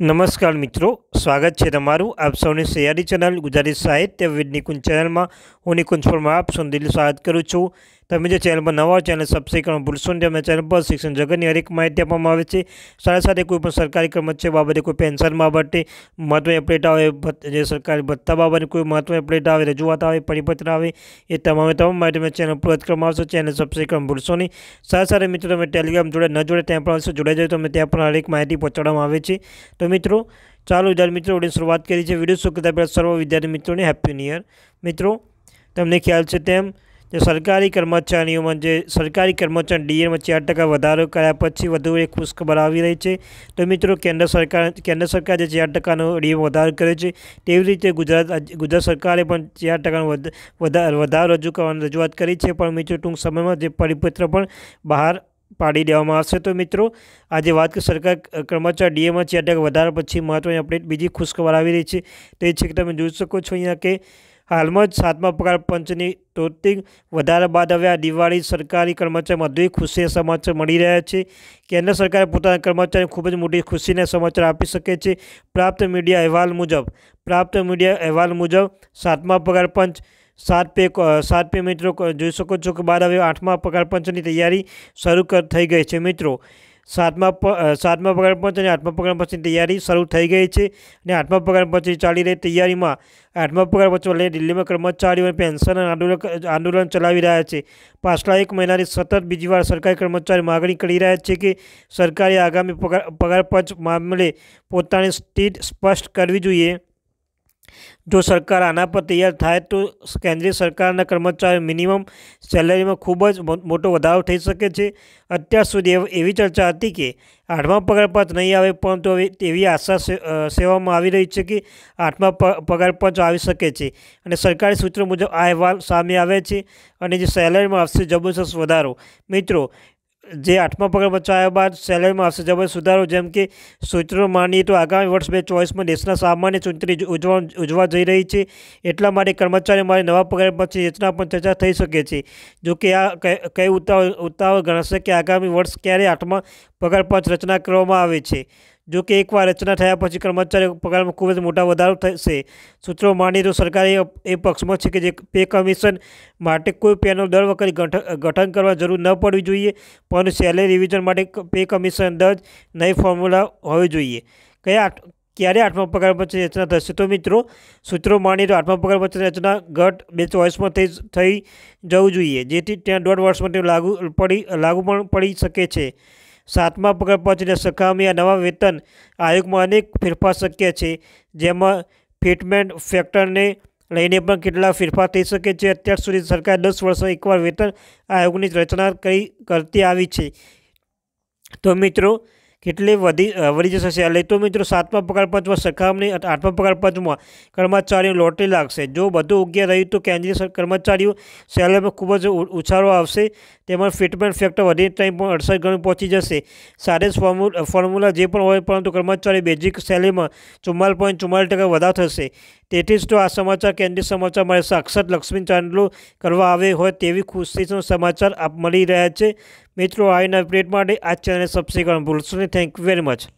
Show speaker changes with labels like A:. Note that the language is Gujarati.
A: નમસ્કાર મિત્રો સ્વાગત છે તમારું આપ સૌની સહયારી ચેનલ ગુજરાતી સાહિત્ય વિદ નિકુંજ ચેનલમાં હું નિકુંજ પરમાર આપ સૌ દિલ સ્વાગત કરું છું તમે જે ચેનલ પર નવા ચેનલ સબસ્ક્રાઈબ કરવાનું ભૂલશો નહીં તેમના ચેનલ પર શિક્ષણ જગતની હરેક માહિતી આપવામાં આવે છે સાથે સાથે કોઈ પણ સરકારી કર્મચારી બાબતે કોઈ પેન્શન બાબતે મહત્વની અપડેટ આવે જે સરકારી ભત્તા બાબતે કોઈ મહત્વની અપડેટ આવે રજૂઆત આવે પરિપત્ર આવે એ તમામે તમામ માહિતી ચેનલ પર કરવામાં આવશે ચેનલ સબસ્ક્રાઈબ કરવાનું ભૂલશો નહીં સાથે સાથે મિત્રો તમે ટેલિગ્રામ જોડે ન જોડે ત્યાં પણ આવશે જોડાઈ જાય તમે ત્યાં પણ હરેક માહિતી પહોંચાડવામાં આવે છે તો મિત્રો ચાલો વિદ્યાર્થી મિત્રો આપણે શરૂઆત કરી છે વિડીયો શું કરતા પહેલાં સર્વ વિદ્યાર્થી મિત્રોને હેપી ન્યુ યર મિત્રો તમને ખ્યાલ છે તેમ જે સરકારી કર્મચારીઓમાં જે સરકારી કર્મચારી ડીએમાં ચાર ટકા વધારો કર્યા પછી વધુ એક ખુશખબર આવી રહી છે તો મિત્રો કેન્દ્ર સરકાર કેન્દ્ર સરકાર જે ચાર ટકાનો ડીએમ વધારો કર્યો છે તેવી રીતે ગુજરાત ગુજરાત સરકારે પણ ચાર ટકાનો વધારો રજૂ કરવાની રજૂઆત કરી છે પણ મિત્રો ટૂંક સમયમાં જે પરિપત્ર પણ બહાર પાડી દેવામાં આવશે તો મિત્રો આજે વાત કરી સરકાર કર્મચારી ડીએમાં ચાર ટકા વધારા પછી મહત્ત્વની અપડેટ બીજી ખુશખબર આવી રહી છે તે છે કે તમે જોઈ શકો છો અહીંયા કે આલમોજ 7મા પ્રકાર પંચની તોતથી વધારે બાદ હવે આ દિવાળી સરકારી કર્મચારીઓ માટે ખુશીનો સમાચાર મળી રહ્યા છે કે કેન્દ્ર સરકારે પોતાના કર્મચારીઓ ખૂબ જ મોટી ખુશીને સમજો આપી શકે છે પ્રાપ્ત મીડિયા એહવાલ મુજબ પ્રાપ્ત મીડિયા એહવાલ મુજબ 7મા પ્રકાર પંચ 7 પે 7 પે મેટ્રો જોઈ શકો છો કે 12 8મા પ્રકાર પંચની તૈયારી શરૂ કર થઈ ગઈ છે મિત્રો સાતમા પગાર પગાર પંચ ને આત્મપગાર પંચ પછી તૈયારી શરૂ થઈ ગઈ છે અને આત્મપગાર પંચ પછી ચાલી રહેલી તૈયારીમાં આત્મપગાર પંચ વતી દિલ્હીમાં કર્મચારીઓ અને પેન્શનનું આંદોલન ચલાવી રહ્યા છે પાછલા એક મહિનાથી સતત બીજીવાર સરકારી કર્મચારીઓ માંગણી કરી રહ્યા છે કે સરકારે આગામી પગાર પંચ મામલે પોતાની સ્ટીટ સ્પષ્ટ કરવી જોઈએ જો સરકાર આના પર તૈયાર થાય તો કેન્દ્રીય સરકારના કર્મચારીઓ મિનિમમ સેલેરીમાં ખૂબ જ મોટો વધારો થઈ શકે છે અત્યાર સુધી એવી ચર્ચા હતી કે આઠમા પગારપંચ નહીં આવે પરંતુ હવે એવી આશા સેવામાં આવી રહી છે કે આઠમા પગારપંચ આવી શકે છે અને સરકારી સૂત્રો મુજબ આ અહેવાલ સામે આવે છે અને જે સેલેરીમાં આવશે જબરજસ્ત વધારો મિત્રો જે આઠમા પગાર આવ્યા બાદ સેલેરીમાં આવશે સુધારો જેમ કે સૂચનો માનીએ તો આગામી વર્ષ બે ચોવીસમાં દેશના સામાન્ય ચૂંટણી ઉજવા ઉજવા જઈ રહી છે એટલા માટે કર્મચારીઓ માટે નવા પગાર પગારપંચની યોજના પણ ચર્ચા થઈ શકે છે જોકે આ કઈ ઉતાવળ ઉતાવળ ગણાશે કે આગામી વર્ષ ક્યારે આઠમા પગારપંચ રચના કરવામાં આવે છે જો કે એકવાર રચના થયા પછી કર્મચારીઓ પગારમાં ખૂબ જ મોટા વધારો થશે સૂત્રો માની તો સરકારે એ પક્ષમાં છે કે જે પે કમિશન માટે કોઈ પેનો દર વખતે ગઠન કરવા જરૂર ન પડવી જોઈએ પણ સેલેરી રિવિઝન માટે પે કમિશન દર નહીં ફોર્મ્યુલા હોવી જોઈએ કયા ક્યારે આઠમા પગાર પછી રચના થશે તો મિત્રો સૂત્રો માની તો આઠમા પગાર પછી રચના ઘટ બે ચોવીસમાં થઈ થઈ જવું જોઈએ જેથી ત્યાં દોઢ વર્ષ માટે લાગુ પડી લાગુ પણ પડી શકે છે સાતમા પગાર પહોંચીને સરખામણી નવા વેતન આયોગમાં અનેક ફેરફાર શક્ય છે જેમાં ફિટમેન્ટ ફેક્ટરને લઈને પણ કેટલા ફેરફાર થઈ શકે છે અત્યાર સુધી સરકાર દસ વર્ષમાં એકવાર વેતન આયોગની રચના કરી કરતી આવી છે તો મિત્રો કેટલી વધી વધી જશે શેર લઈ તો મિત્રો સાતમા પગારપત્રમાં સરખામણી આઠમા પગારપત્રમાં કર્મચારીઓ લોટરી લાગશે જો બધું યોગ્ય રહ્યું તો કેન્દ્રીય કર્મચારીઓ સેલરીમાં ખૂબ જ ઉછાળો આવશે તેમાં ફિટમેન્ટ ફેક્ટર વધીને ટાઈમ પણ અડસઠ ગણું પહોંચી જશે સારી ફોર્મ્યુલા જે પણ હોય પરંતુ કર્મચારી બેઝિક સેલરીમાં ચુમ્માલ પોઈન્ટ ચુમ્માલીસ ટકા વધારો થશે તેથી જ તો આ સમાચાર કેન્દ્રિત સમાચાર મળે છે અક્ષર ચાંદલો કરવા આવે હોય તેવી ખુશીનો સમાચાર આપ મળી રહ્યા છે મિત્રો આવીને અપડેટ માટે આ ચેનલને સબસ્ક્રાઈબ કરવાનું ભૂલશો નહીં થેન્ક યુ વેરી મચ